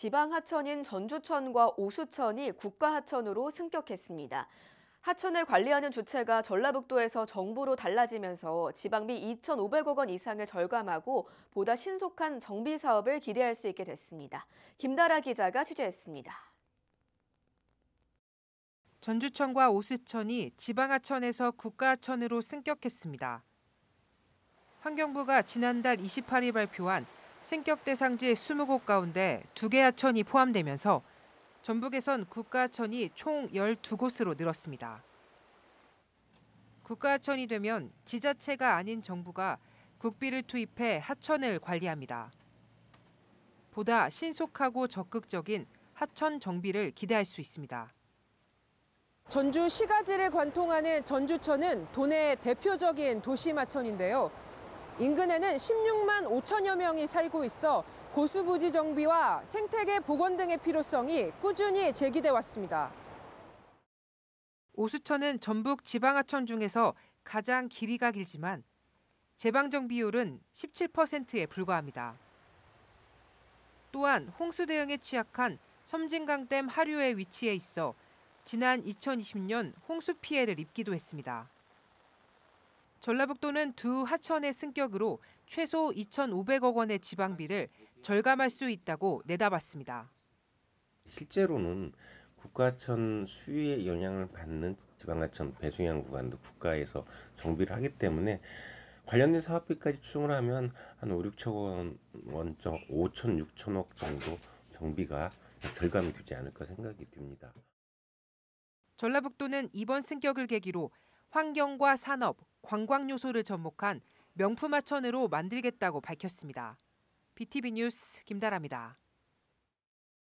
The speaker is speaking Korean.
지방 하천인 전주천과 오수천이 국가 하천으로 승격했습니다. 하천을 관리하는 주체가 전라북도에서 정부로 달라지면서 지방비 2,500억 원 이상을 절감하고 보다 신속한 정비 사업을 기대할 수 있게 됐습니다. 김다라 기자가 취재했습니다. 전주천과 오수천이 지방하천에서 국가하천으로 승격했습니다. 환경부가 지난달 28일 발표한 승격 대상지 20곳 가운데 2개 하천이 포함되면서 전북에선 국가하천이 총 12곳으로 늘었습니다. 국가하천이 되면 지자체가 아닌 정부가 국비를 투입해 하천을 관리합니다. 보다 신속하고 적극적인 하천 정비를 기대할 수 있습니다. 전주 시가지를 관통하는 전주천은 도내 대표적인 도시마천인데요 인근에는 16만 5천여 명이 살고 있어 고수부지 정비와 생태계 복원 등의 필요성이 꾸준히 제기돼 왔습니다. 오수천은 전북 지방하천 중에서 가장 길이가 길지만 재방정 비율은 17%에 불과합니다. 또한 홍수 대응에 취약한 섬진강댐 하류에 위치해 있어 지난 2020년 홍수 피해를 입기도 했습니다. 전라북도는 두 하천의 승격으로 최소 2,500억 원의 지방비를 절감할 수 있다고 내다봤습니다. 실제로는 국가천 수위에 영향을 받는 지방하천 배수량 구간도 국가에서 정비를 하기 때문에 관련된 사업비까지 추정을 하면 한 5, 6천 원, 원 5천, 6천억 정도 정비가 절감이 되지 않을까 생각이 듭니다. 전라북도는 이번 승격을 계기로 환경과 산업, 관광 요소를 접목한 명품 하천으로 만들겠다고 밝혔습니다. BTV 뉴스 김다라입니다.